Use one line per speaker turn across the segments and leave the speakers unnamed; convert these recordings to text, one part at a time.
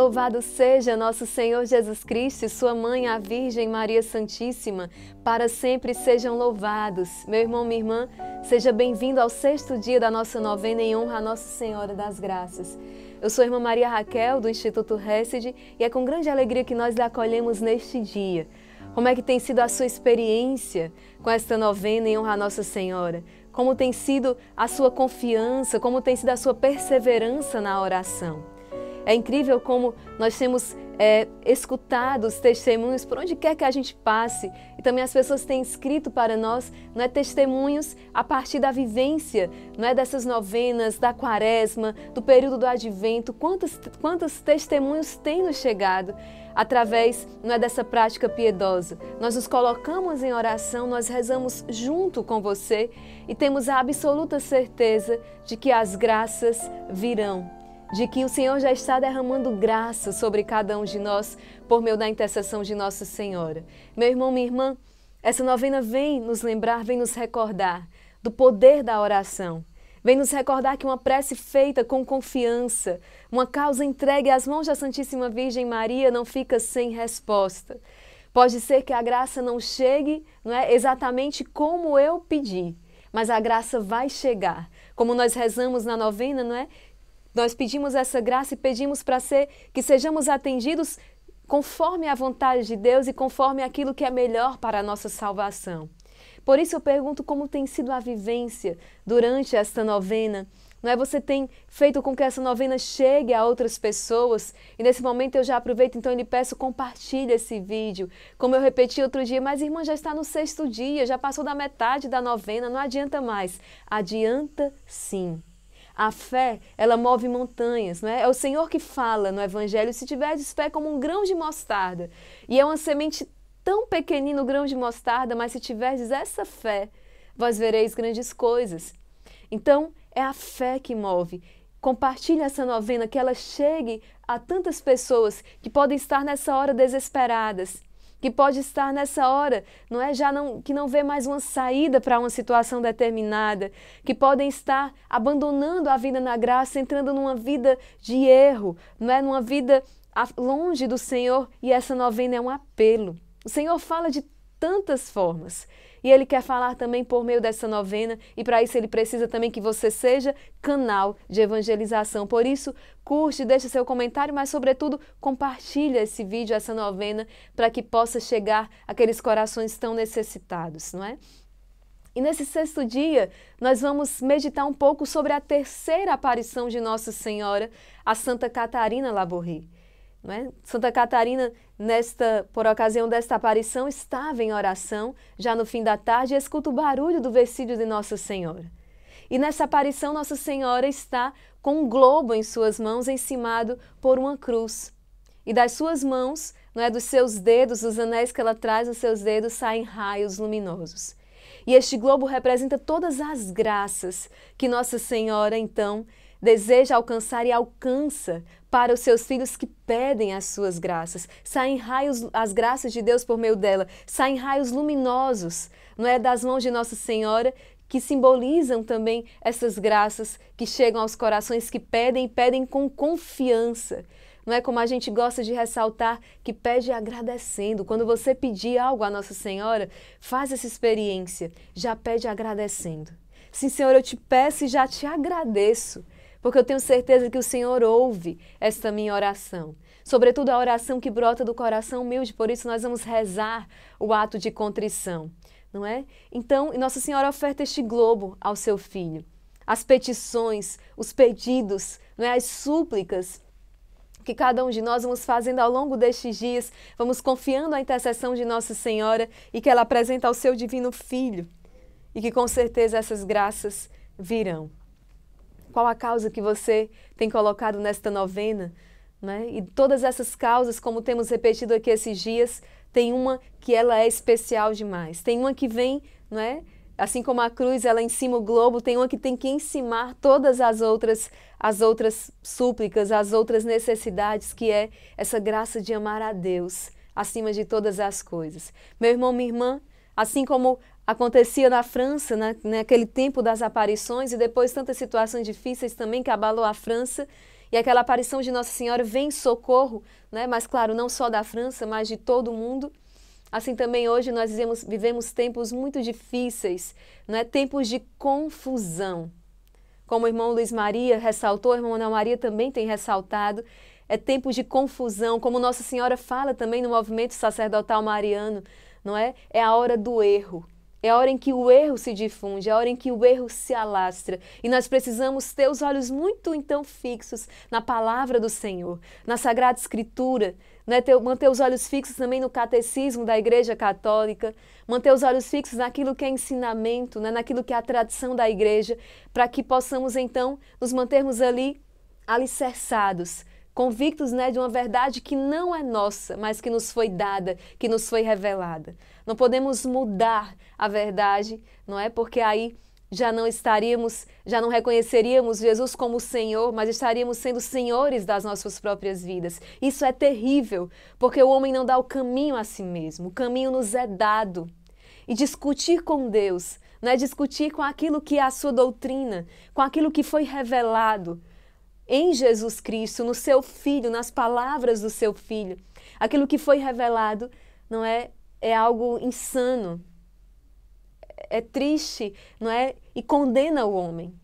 Louvado seja nosso Senhor Jesus Cristo e sua mãe, a Virgem Maria Santíssima, para sempre sejam louvados. Meu irmão, minha irmã, seja bem-vindo ao sexto dia da nossa novena em honra a Nossa Senhora das Graças. Eu sou a irmã Maria Raquel, do Instituto Récide, e é com grande alegria que nós lhe acolhemos neste dia. Como é que tem sido a sua experiência com esta novena em honra a Nossa Senhora? Como tem sido a sua confiança? Como tem sido a sua perseverança na oração? É incrível como nós temos é, escutado os testemunhos por onde quer que a gente passe e também as pessoas têm escrito para nós, não é testemunhos a partir da vivência, não é dessas novenas, da quaresma, do período do advento, quantos, quantos testemunhos têm nos chegado através não é dessa prática piedosa. Nós nos colocamos em oração, nós rezamos junto com você e temos a absoluta certeza de que as graças virão de que o Senhor já está derramando graça sobre cada um de nós por meio da intercessão de Nossa Senhora. Meu irmão, minha irmã, essa novena vem nos lembrar, vem nos recordar do poder da oração. Vem nos recordar que uma prece feita com confiança, uma causa entregue às mãos da Santíssima Virgem Maria não fica sem resposta. Pode ser que a graça não chegue, não é exatamente como eu pedi, mas a graça vai chegar. Como nós rezamos na novena, não é? Nós pedimos essa graça e pedimos para ser que sejamos atendidos conforme a vontade de Deus e conforme aquilo que é melhor para a nossa salvação. Por isso eu pergunto como tem sido a vivência durante esta novena. Não é? Você tem feito com que essa novena chegue a outras pessoas. E nesse momento eu já aproveito, então, ele lhe peço, compartilhe esse vídeo. Como eu repeti outro dia, mas irmã já está no sexto dia, já passou da metade da novena, não adianta mais. Adianta sim. A fé, ela move montanhas, não é? É o Senhor que fala no Evangelho, se tiveres fé como um grão de mostarda. E é uma semente tão pequenina, o grão de mostarda, mas se tiverdes essa fé, vós vereis grandes coisas. Então, é a fé que move. Compartilhe essa novena, que ela chegue a tantas pessoas que podem estar nessa hora desesperadas que pode estar nessa hora, não é já não, que não vê mais uma saída para uma situação determinada, que podem estar abandonando a vida na graça, entrando numa vida de erro, não é numa vida longe do Senhor, e essa novena é um apelo. O Senhor fala de tantas formas. E ele quer falar também por meio dessa novena, e para isso ele precisa também que você seja canal de evangelização. Por isso, curte, deixe seu comentário, mas sobretudo compartilha esse vídeo, essa novena, para que possa chegar aqueles corações tão necessitados, não é? E nesse sexto dia, nós vamos meditar um pouco sobre a terceira aparição de Nossa Senhora, a Santa Catarina Laborri. É? Santa Catarina, nesta, por ocasião desta aparição, estava em oração, já no fim da tarde, e escuta o barulho do vestido de Nossa Senhora. E nessa aparição, Nossa Senhora está com um globo em suas mãos, encimado por uma cruz. E das suas mãos, não é, dos seus dedos, os anéis que ela traz nos seus dedos, saem raios luminosos. E este globo representa todas as graças que Nossa Senhora, então, deseja alcançar e alcança para os seus filhos que pedem as suas graças. Saem raios, as graças de Deus por meio dela, saem raios luminosos, não é das mãos de Nossa Senhora que simbolizam também essas graças que chegam aos corações que pedem pedem com confiança. Não é como a gente gosta de ressaltar que pede agradecendo. Quando você pedir algo à Nossa Senhora, faz essa experiência, já pede agradecendo. Sim, Senhor, eu te peço e já te agradeço porque eu tenho certeza que o Senhor ouve esta minha oração. Sobretudo a oração que brota do coração humilde, por isso nós vamos rezar o ato de contrição, não é? Então, Nossa Senhora oferta este globo ao seu filho. As petições, os pedidos, não é? as súplicas que cada um de nós vamos fazendo ao longo destes dias, vamos confiando a intercessão de Nossa Senhora e que ela apresenta ao seu divino filho. E que com certeza essas graças virão qual a causa que você tem colocado nesta novena. Né? E todas essas causas, como temos repetido aqui esses dias, tem uma que ela é especial demais. Tem uma que vem, não é? Assim como a cruz, ela cima o globo, tem uma que tem que encimar todas as outras, as outras súplicas, as outras necessidades, que é essa graça de amar a Deus acima de todas as coisas. Meu irmão, minha irmã, assim como acontecia na França, na naquele tempo das aparições, e depois tantas situações difíceis também que abalou a França. E aquela aparição de Nossa Senhora vem em socorro, né, mas claro, não só da França, mas de todo o mundo. Assim também hoje nós vivemos, vivemos tempos muito difíceis, né, tempos de confusão. Como o irmão Luiz Maria ressaltou, o irmão Ana Maria também tem ressaltado, é tempo de confusão, como Nossa Senhora fala também no movimento sacerdotal mariano, não é? É a hora do erro. É a hora em que o erro se difunde, é a hora em que o erro se alastra. E nós precisamos ter os olhos muito então fixos na palavra do Senhor, na Sagrada Escritura, né? ter, manter os olhos fixos também no catecismo da Igreja Católica, manter os olhos fixos naquilo que é ensinamento, né? naquilo que é a tradição da Igreja, para que possamos então nos mantermos ali alicerçados, convictos né, de uma verdade que não é nossa, mas que nos foi dada, que nos foi revelada. Não podemos mudar a verdade, não é? Porque aí já não estaríamos, já não reconheceríamos Jesus como Senhor, mas estaríamos sendo senhores das nossas próprias vidas. Isso é terrível, porque o homem não dá o caminho a si mesmo, o caminho nos é dado. E discutir com Deus, não é discutir com aquilo que é a sua doutrina, com aquilo que foi revelado em Jesus Cristo, no seu filho, nas palavras do seu filho. Aquilo que foi revelado, não é é algo insano, é, é triste, não é? E condena o homem.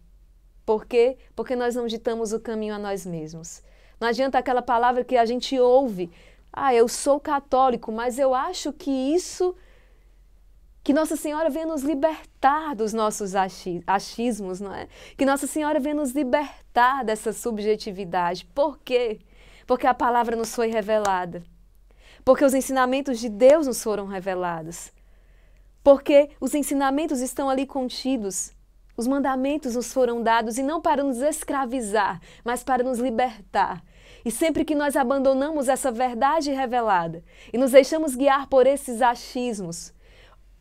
Por quê? Porque nós não ditamos o caminho a nós mesmos. Não adianta aquela palavra que a gente ouve. Ah, eu sou católico, mas eu acho que isso. Que Nossa Senhora venha nos libertar dos nossos achismos, não é? Que Nossa Senhora venha nos libertar dessa subjetividade. Por quê? Porque a palavra nos foi revelada. Porque os ensinamentos de Deus nos foram revelados. Porque os ensinamentos estão ali contidos. Os mandamentos nos foram dados e não para nos escravizar, mas para nos libertar. E sempre que nós abandonamos essa verdade revelada e nos deixamos guiar por esses achismos,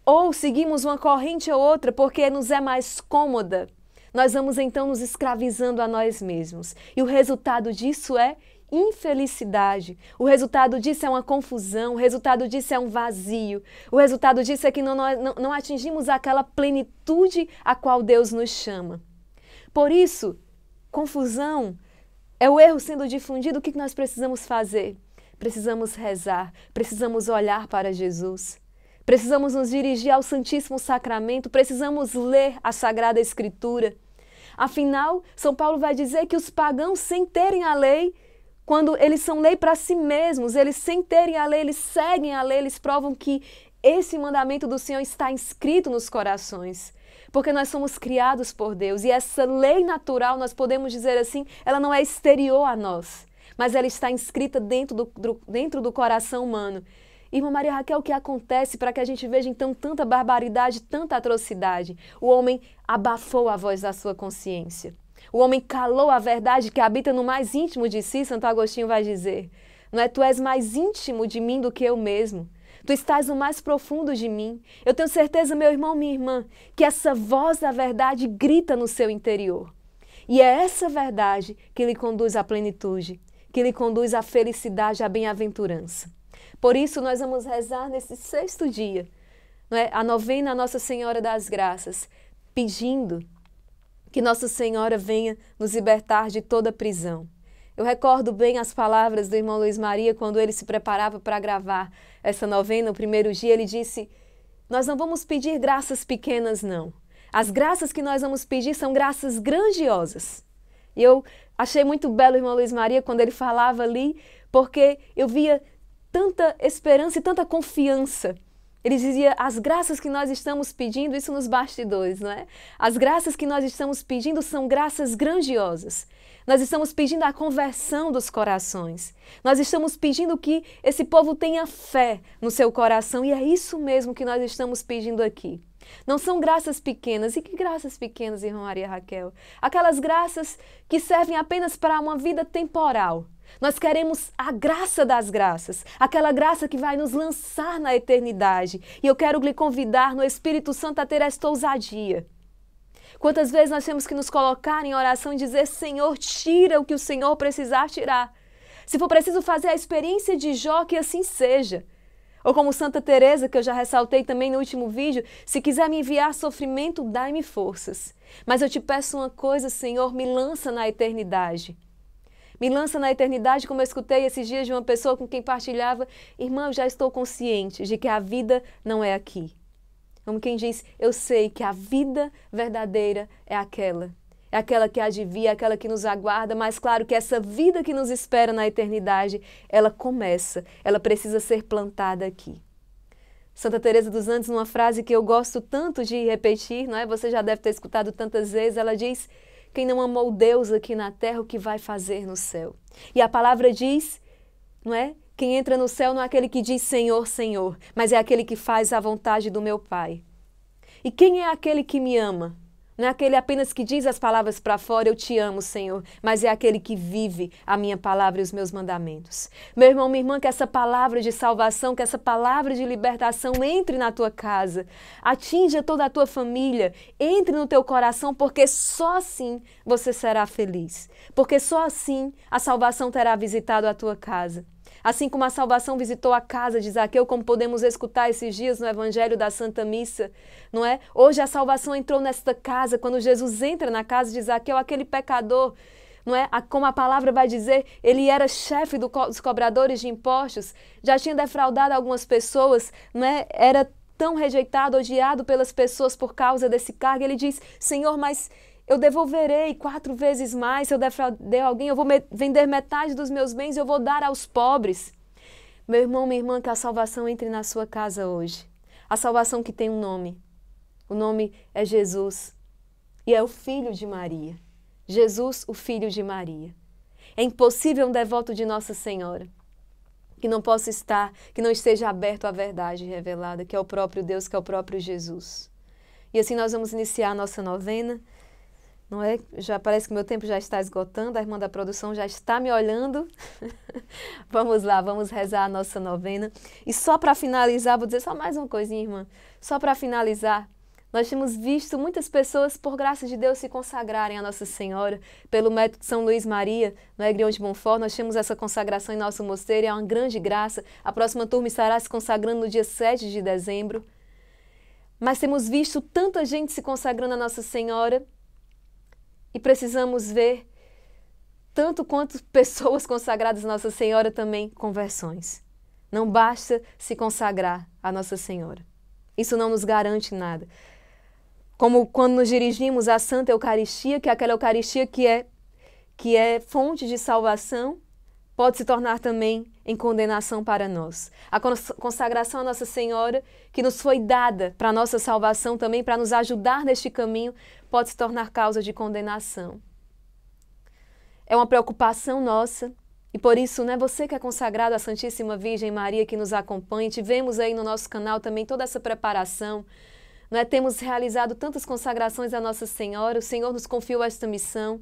ou seguimos uma corrente ou outra porque nos é mais cômoda, nós vamos então nos escravizando a nós mesmos. E o resultado disso é infelicidade. O resultado disso é uma confusão, o resultado disso é um vazio, o resultado disso é que não, não, não atingimos aquela plenitude a qual Deus nos chama. Por isso, confusão é o erro sendo difundido. O que nós precisamos fazer? Precisamos rezar, precisamos olhar para Jesus. Precisamos nos dirigir ao Santíssimo Sacramento, precisamos ler a Sagrada Escritura. Afinal, São Paulo vai dizer que os pagãos, sem terem a lei, quando eles são lei para si mesmos, eles sem terem a lei, eles seguem a lei, eles provam que esse mandamento do Senhor está inscrito nos corações. Porque nós somos criados por Deus e essa lei natural, nós podemos dizer assim, ela não é exterior a nós, mas ela está inscrita dentro do, do dentro do coração humano. Irmã Maria Raquel, o que acontece para que a gente veja então tanta barbaridade, tanta atrocidade? O homem abafou a voz da sua consciência. O homem calou a verdade que habita no mais íntimo de si, Santo Agostinho vai dizer. Não é? Tu és mais íntimo de mim do que eu mesmo. Tu estás no mais profundo de mim. Eu tenho certeza, meu irmão, minha irmã, que essa voz da verdade grita no seu interior. E é essa verdade que lhe conduz à plenitude, que lhe conduz à felicidade, à bem-aventurança. Por isso, nós vamos rezar nesse sexto dia, não é? a novena Nossa Senhora das Graças, pedindo que Nossa Senhora venha nos libertar de toda prisão. Eu recordo bem as palavras do irmão Luiz Maria quando ele se preparava para gravar essa novena, no primeiro dia, ele disse: Nós não vamos pedir graças pequenas, não. As graças que nós vamos pedir são graças grandiosas. E eu achei muito belo o irmão Luiz Maria quando ele falava ali, porque eu via tanta esperança e tanta confiança ele dizia: as graças que nós estamos pedindo, isso nos bastidores, não é? As graças que nós estamos pedindo são graças grandiosas. Nós estamos pedindo a conversão dos corações. Nós estamos pedindo que esse povo tenha fé no seu coração e é isso mesmo que nós estamos pedindo aqui. Não são graças pequenas. E que graças pequenas, irmã Maria Raquel? Aquelas graças que servem apenas para uma vida temporal, nós queremos a graça das graças, aquela graça que vai nos lançar na eternidade. E eu quero lhe convidar no Espírito Santo a ter esta ousadia. Quantas vezes nós temos que nos colocar em oração e dizer: Senhor, tira o que o Senhor precisar tirar. Se for preciso fazer a experiência de Jó, que assim seja. Ou como Santa Teresa, que eu já ressaltei também no último vídeo, se quiser me enviar sofrimento, dai-me forças. Mas eu te peço uma coisa, Senhor, me lança na eternidade. Me lança na eternidade, como eu escutei esses dias de uma pessoa com quem partilhava. Irmã, eu já estou consciente de que a vida não é aqui. Como quem diz, eu sei que a vida verdadeira é aquela. É aquela que adivinha, é aquela que nos aguarda, mas claro que essa vida que nos espera na eternidade, ela começa, ela precisa ser plantada aqui. Santa Teresa dos Andes, numa frase que eu gosto tanto de repetir, não é? Você já deve ter escutado tantas vezes, ela diz: quem não amou Deus aqui na terra, o que vai fazer no céu? E a palavra diz, não é? Quem entra no céu não é aquele que diz Senhor, Senhor, mas é aquele que faz a vontade do meu Pai. E quem é aquele que me ama? Não é aquele apenas que diz as palavras para fora, eu te amo, Senhor, mas é aquele que vive a minha palavra e os meus mandamentos. Meu irmão, minha irmã, que essa palavra de salvação, que essa palavra de libertação entre na tua casa, atinja toda a tua família, entre no teu coração, porque só assim você será feliz. Porque só assim a salvação terá visitado a tua casa. Assim como a salvação visitou a casa de Zaqueu, como podemos escutar esses dias no Evangelho da Santa Missa, não é? Hoje a salvação entrou nesta casa, quando Jesus entra na casa de Zaqueu, aquele pecador não é? Como a palavra vai dizer, ele era chefe do co dos cobradores de impostos, já tinha defraudado algumas pessoas, não é? Era tão rejeitado, odiado pelas pessoas por causa desse cargo. Ele diz: Senhor, mas eu devolverei quatro vezes mais. Se eu defraudei alguém, eu vou me vender metade dos meus bens e eu vou dar aos pobres. Meu irmão, minha irmã, que a salvação entre na sua casa hoje. A salvação que tem um nome. O nome é Jesus. E é o filho de Maria. Jesus, o filho de Maria. É impossível um devoto de Nossa Senhora que não possa estar, que não esteja aberto à verdade revelada, que é o próprio Deus, que é o próprio Jesus. E assim nós vamos iniciar a nossa novena não é? Já parece que meu tempo já está esgotando, a irmã da produção já está me olhando. vamos lá, vamos rezar a nossa novena. E só para finalizar, vou dizer só mais uma coisinha, irmã. Só para finalizar, nós temos visto muitas pessoas, por graça de Deus, se consagrarem a Nossa Senhora. Pelo método de São Luís Maria, no Egrião é, de Bonfort, nós temos essa consagração em nosso mosteiro e é uma grande graça. A próxima turma estará se consagrando no dia 7 de dezembro. Mas temos visto tanta gente se consagrando a Nossa Senhora e precisamos ver, tanto quanto pessoas consagradas a Nossa Senhora, também conversões. Não basta se consagrar a Nossa Senhora. Isso não nos garante nada. Como quando nos dirigimos à Santa Eucaristia, que é aquela Eucaristia que é, que é fonte de salvação, pode se tornar também em condenação para nós. A consagração à Nossa Senhora, que nos foi dada para a nossa salvação também, para nos ajudar neste caminho, pode se tornar causa de condenação. É uma preocupação nossa e por isso, né, você que é consagrado à Santíssima Virgem Maria que nos acompanha, tivemos aí no nosso canal também toda essa preparação. Né? Temos realizado tantas consagrações à Nossa Senhora, o Senhor nos confiou esta missão.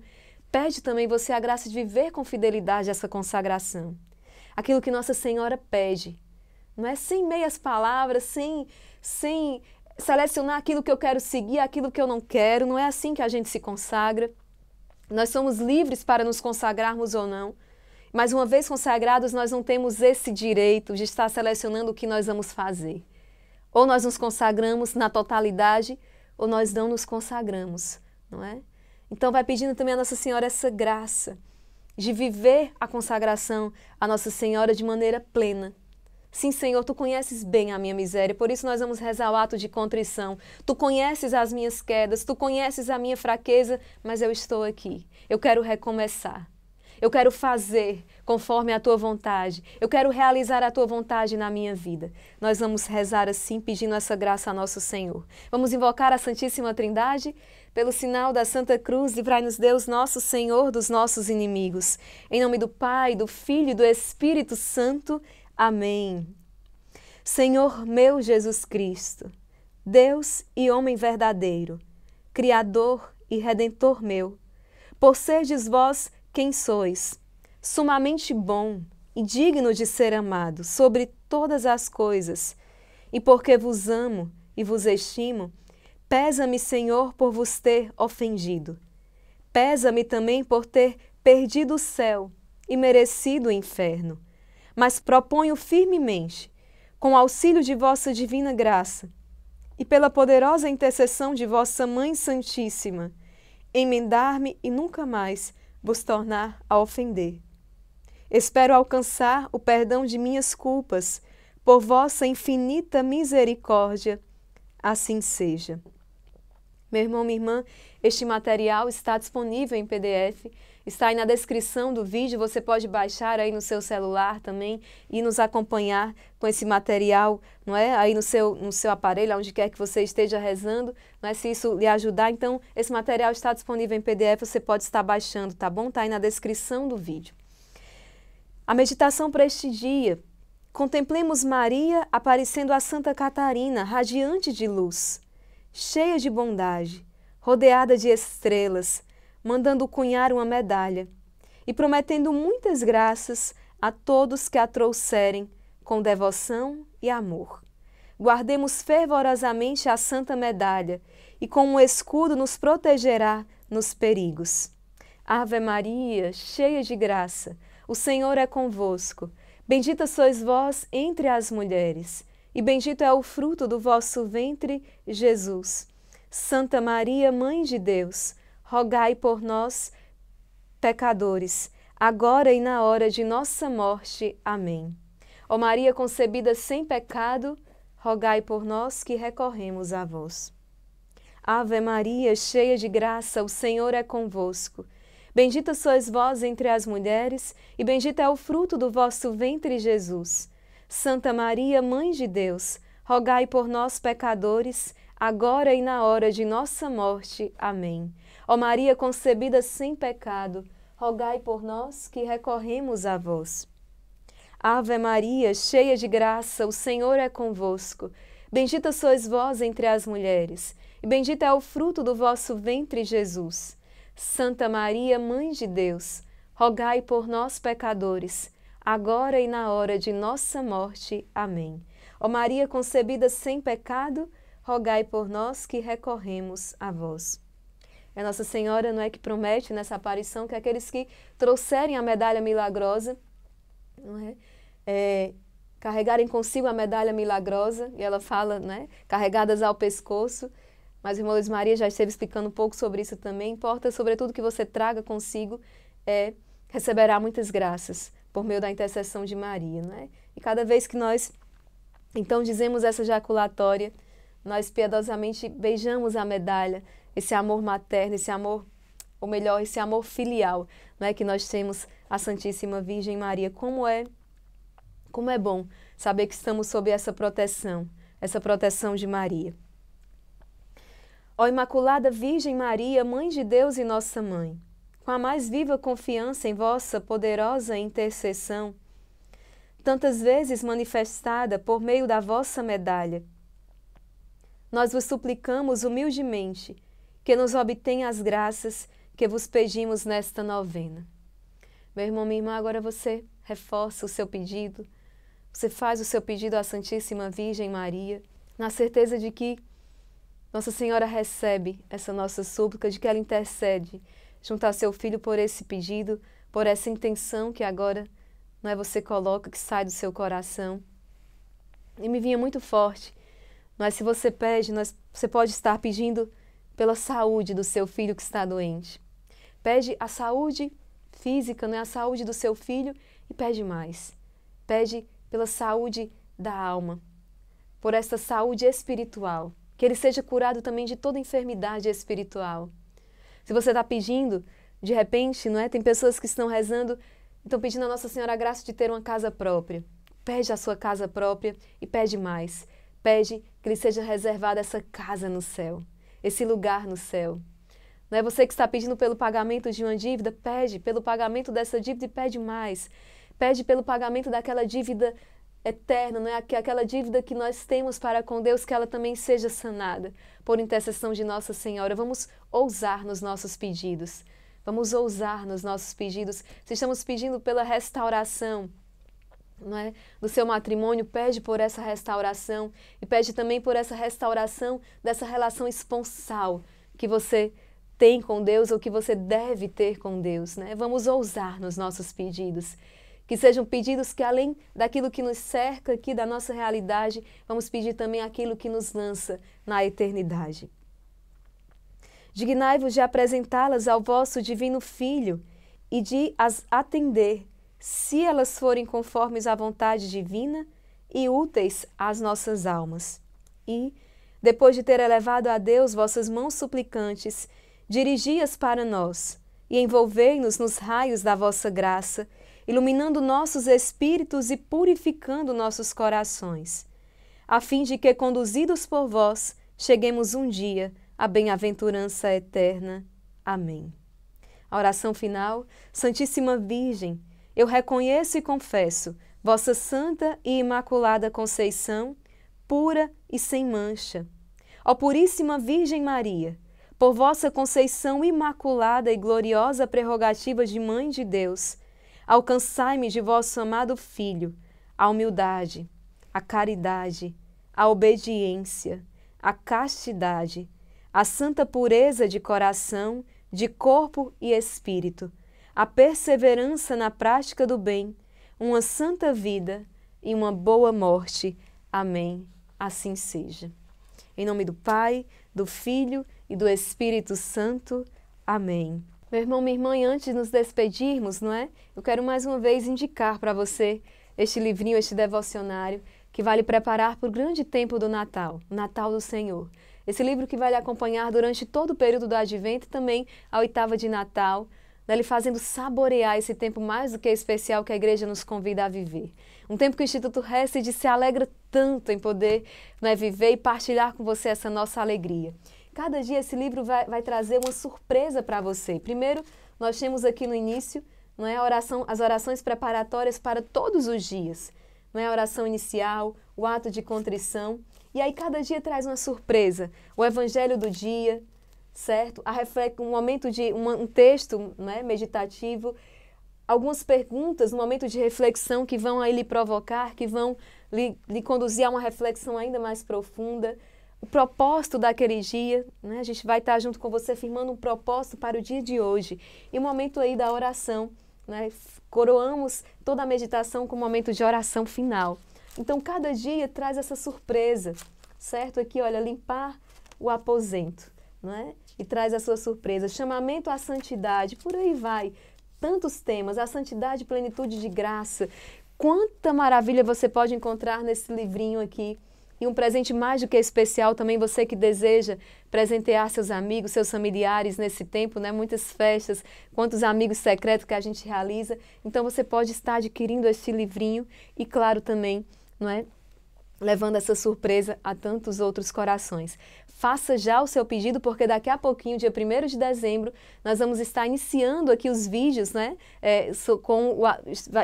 Pede também você a graça de viver com fidelidade essa consagração. Aquilo que Nossa Senhora pede, não é sem meias palavras, sem, sem selecionar aquilo que eu quero seguir, aquilo que eu não quero. Não é assim que a gente se consagra. Nós somos livres para nos consagrarmos ou não. Mas uma vez consagrados, nós não temos esse direito de estar selecionando o que nós vamos fazer. Ou nós nos consagramos na totalidade, ou nós não nos consagramos, não é? Então vai pedindo também a Nossa Senhora essa graça de viver a consagração a Nossa Senhora de maneira plena. Sim, Senhor, tu conheces bem a minha miséria, por isso nós vamos rezar o ato de contrição. Tu conheces as minhas quedas, tu conheces a minha fraqueza, mas eu estou aqui. Eu quero recomeçar. Eu quero fazer conforme a tua vontade. Eu quero realizar a tua vontade na minha vida. Nós vamos rezar assim, pedindo essa graça a nosso Senhor. Vamos invocar a Santíssima Trindade pelo sinal da Santa Cruz, livrai-nos Deus, nosso Senhor, dos nossos inimigos. Em nome do Pai, do Filho e do Espírito Santo. Amém. Senhor meu Jesus Cristo, Deus e homem verdadeiro, Criador e Redentor meu, por serdes vós quem sois, sumamente bom e digno de ser amado sobre todas as coisas, e porque vos amo e vos estimo, pesa-me, Senhor, por vos ter ofendido. Pesa-me também por ter perdido o céu e merecido o inferno mas proponho firmemente, com auxílio de vossa divina graça e pela poderosa intercessão de vossa Mãe Santíssima, emendar-me e nunca mais vos tornar a ofender. Espero alcançar o perdão de minhas culpas, por vossa infinita misericórdia. Assim seja. Meu irmão, minha irmã, este material está disponível em PDF está aí na descrição do vídeo, você pode baixar aí no seu celular também e nos acompanhar com esse material, não é? Aí no seu, no seu aparelho, onde quer que você esteja rezando, não é? Se isso lhe ajudar, então esse material está disponível em PDF, você pode estar baixando, tá bom? Está aí na descrição do vídeo. A meditação para este dia. Contemplemos Maria aparecendo a Santa Catarina, radiante de luz, cheia de bondade, rodeada de estrelas, mandando cunhar uma medalha e prometendo muitas graças a todos que a trouxerem com devoção e amor. Guardemos fervorosamente a santa medalha e com um escudo nos protegerá nos perigos. Ave Maria, cheia de graça, o Senhor é convosco. Bendita sois vós entre as mulheres, e bendito é o fruto do vosso ventre, Jesus. Santa Maria, Mãe de Deus, rogai por nós, pecadores, agora e na hora de nossa morte. Amém. Ó Maria concebida sem pecado, rogai por nós que recorremos a vós. Ave Maria, cheia de graça, o Senhor é convosco. Bendita sois vós entre as mulheres, e bendito é o fruto do vosso ventre, Jesus. Santa Maria, Mãe de Deus, rogai por nós, pecadores, agora e na hora de nossa morte. Amém. Ó Maria concebida sem pecado, rogai por nós que recorremos a vós. Ave Maria, cheia de graça, o Senhor é convosco. Bendita sois vós entre as mulheres, e bendito é o fruto do vosso ventre, Jesus. Santa Maria, Mãe de Deus, rogai por nós, pecadores, agora e na hora de nossa morte. Amém. Ó Maria concebida sem pecado, rogai por nós que recorremos a vós. É Nossa Senhora não é que promete nessa aparição que aqueles que trouxerem a medalha milagrosa, não é? é carregarem consigo a medalha milagrosa, e ela fala, né, carregadas ao pescoço, mas irmã Luiz Maria já esteve explicando um pouco sobre isso também, importa sobretudo que você traga consigo, é, receberá muitas graças por meio da intercessão de Maria, né? E cada vez que nós, então, dizemos essa jaculatória, nós piedosamente beijamos a medalha esse amor materno, esse amor, ou melhor, esse amor filial, não é que nós temos a Santíssima Virgem Maria. Como é, como é bom saber que estamos sob essa proteção, essa proteção de Maria. Ó Imaculada Virgem Maria, Mãe de Deus e Nossa Mãe, com a mais viva confiança em vossa poderosa intercessão, tantas vezes manifestada por meio da vossa medalha, nós vos suplicamos humildemente que nos obtenha as graças que vos pedimos nesta novena. Meu irmão, minha irmã, agora você reforça o seu pedido, você faz o seu pedido à Santíssima Virgem Maria, na certeza de que Nossa Senhora recebe essa nossa súplica, de que ela intercede junto a seu filho por esse pedido, por essa intenção que agora não é você coloca, que sai do seu coração. E me vinha muito forte, mas se você pede, nós, você pode estar pedindo pela saúde do seu filho que está doente. Pede a saúde física, não é a saúde do seu filho e pede mais. Pede pela saúde da alma, por essa saúde espiritual, que ele seja curado também de toda enfermidade espiritual. Se você está pedindo, de repente, não é? Tem pessoas que estão rezando, estão pedindo a Nossa Senhora a graça de ter uma casa própria. Pede a sua casa própria e pede mais. Pede que lhe seja reservada essa casa no céu esse lugar no céu. Não é você que está pedindo pelo pagamento de uma dívida, pede pelo pagamento dessa dívida e pede mais. Pede pelo pagamento daquela dívida eterna, não é aquela dívida que nós temos para com Deus, que ela também seja sanada por intercessão de Nossa Senhora. Vamos ousar nos nossos pedidos. Vamos ousar nos nossos pedidos. Se estamos pedindo pela restauração, não é, do seu matrimônio, pede por essa restauração e pede também por essa restauração dessa relação esponsal que você tem com Deus ou que você deve ter com Deus. Né? Vamos ousar nos nossos pedidos. Que sejam pedidos que, além daquilo que nos cerca aqui, da nossa realidade, vamos pedir também aquilo que nos lança na eternidade. Dignai-vos de apresentá-las ao vosso divino Filho e de as atender se elas forem conformes à vontade divina e úteis às nossas almas. E, depois de ter elevado a Deus vossas mãos suplicantes, dirigi-as para nós e envolvei-nos nos raios da vossa graça, iluminando nossos espíritos e purificando nossos corações, a fim de que, conduzidos por vós, cheguemos um dia à bem-aventurança eterna. Amém. A oração final, Santíssima Virgem, eu reconheço e confesso vossa santa e imaculada conceição, pura e sem mancha. Ó Puríssima Virgem Maria, por vossa conceição imaculada e gloriosa prerrogativa de Mãe de Deus, alcançai-me de vosso amado Filho a humildade, a caridade, a obediência, a castidade, a santa pureza de coração, de corpo e espírito a perseverança na prática do bem, uma santa vida e uma boa morte. Amém. Assim seja. Em nome do Pai, do Filho e do Espírito Santo. Amém. Meu irmão, minha irmã, antes de nos despedirmos, não é? Eu quero mais uma vez indicar para você este livrinho, este devocionário, que vai lhe preparar para o grande tempo do Natal, o Natal do Senhor. Esse livro que vai lhe acompanhar durante todo o período do Advento e também a oitava de Natal, né, lhe fazendo saborear esse tempo mais do que especial que a igreja nos convida a viver. Um tempo que o Instituto Ressid se alegra tanto em poder né, viver e partilhar com você essa nossa alegria. Cada dia esse livro vai, vai trazer uma surpresa para você. Primeiro, nós temos aqui no início não é, a oração, as orações preparatórias para todos os dias. Não é a oração inicial, o ato de contrição. E aí cada dia traz uma surpresa. O evangelho do dia, certo? A reflexão, um momento de um texto né, meditativo, algumas perguntas, um momento de reflexão que vão aí lhe provocar, que vão lhe, lhe conduzir a uma reflexão ainda mais profunda. O propósito daquele dia, né? a gente vai estar junto com você firmando um propósito para o dia de hoje. E o um momento aí da oração, né? coroamos toda a meditação com um momento de oração final. Então, cada dia traz essa surpresa, certo? Aqui, olha, limpar o aposento, não é? e traz a sua surpresa. Chamamento à santidade, por aí vai. Tantos temas, a santidade, plenitude de graça. Quanta maravilha você pode encontrar nesse livrinho aqui. E um presente mais do que especial também você que deseja presentear seus amigos, seus familiares nesse tempo, né? Muitas festas, quantos amigos secretos que a gente realiza. Então você pode estar adquirindo este livrinho e claro também, não é? levando essa surpresa a tantos outros corações. Faça já o seu pedido, porque daqui a pouquinho, dia 1 de dezembro, nós vamos estar iniciando aqui os vídeos, né? É, com o,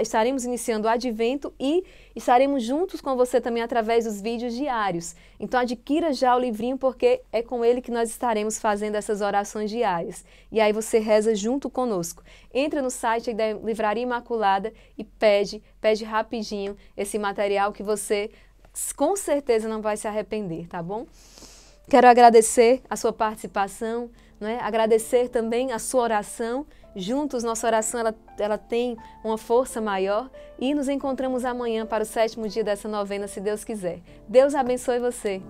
estaremos iniciando o advento e estaremos juntos com você também através dos vídeos diários. Então adquira já o livrinho, porque é com ele que nós estaremos fazendo essas orações diárias. E aí você reza junto conosco. Entra no site da Livraria Imaculada e pede, pede rapidinho esse material que você com certeza não vai se arrepender, tá bom? Quero agradecer a sua participação, né? agradecer também a sua oração. Juntos, nossa oração ela, ela tem uma força maior e nos encontramos amanhã para o sétimo dia dessa novena, se Deus quiser. Deus abençoe você.